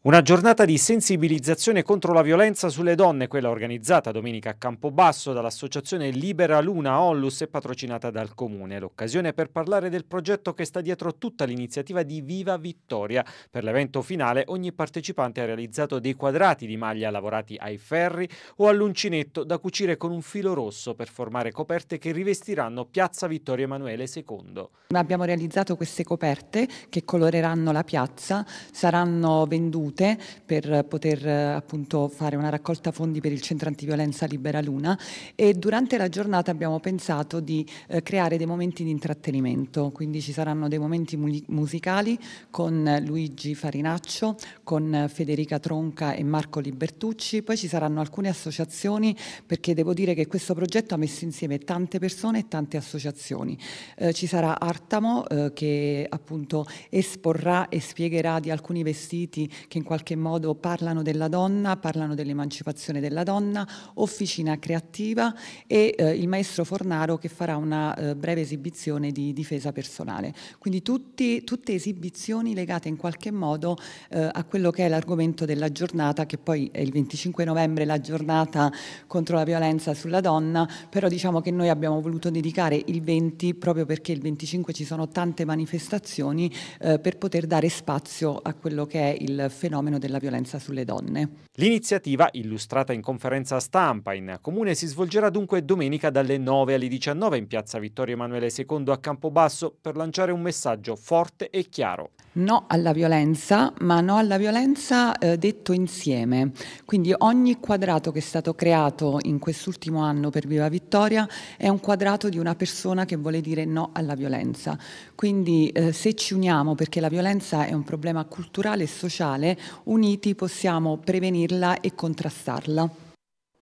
Una giornata di sensibilizzazione contro la violenza sulle donne, quella organizzata domenica a Campobasso dall'associazione Libera Luna Ollus e patrocinata dal Comune. L'occasione per parlare del progetto che sta dietro tutta l'iniziativa di Viva Vittoria. Per l'evento finale ogni partecipante ha realizzato dei quadrati di maglia lavorati ai ferri o all'uncinetto da cucire con un filo rosso per formare coperte che rivestiranno Piazza Vittorio Emanuele II. Abbiamo realizzato queste coperte che coloreranno la piazza, saranno vendute ricevute per poter appunto fare una raccolta fondi per il centro antiviolenza Libera Luna e durante la giornata abbiamo pensato di eh, creare dei momenti di intrattenimento, quindi ci saranno dei momenti mu musicali con Luigi Farinaccio, con Federica Tronca e Marco Libertucci, poi ci saranno alcune associazioni perché devo dire che questo progetto ha messo insieme tante persone e tante associazioni. Eh, ci sarà Artamo eh, che appunto esporrà e spiegherà di alcuni vestiti che in qualche modo parlano della donna, parlano dell'emancipazione della donna, officina creativa e eh, il maestro Fornaro che farà una eh, breve esibizione di difesa personale. Quindi tutti, tutte esibizioni legate in qualche modo eh, a quello che è l'argomento della giornata, che poi è il 25 novembre la giornata contro la violenza sulla donna, però diciamo che noi abbiamo voluto dedicare il 20 proprio perché il 25 ci sono tante manifestazioni eh, per poter dare spazio a quello che è il fenomeno fenomeno della violenza sulle donne. L'iniziativa, illustrata in conferenza stampa in comune, si svolgerà dunque domenica dalle 9 alle 19 in piazza Vittorio Emanuele II a Campobasso per lanciare un messaggio forte e chiaro. No alla violenza, ma no alla violenza eh, detto insieme. Quindi ogni quadrato che è stato creato in quest'ultimo anno per Viva Vittoria è un quadrato di una persona che vuole dire no alla violenza. Quindi eh, se ci uniamo, perché la violenza è un problema culturale e sociale, uniti possiamo prevenirla e contrastarla.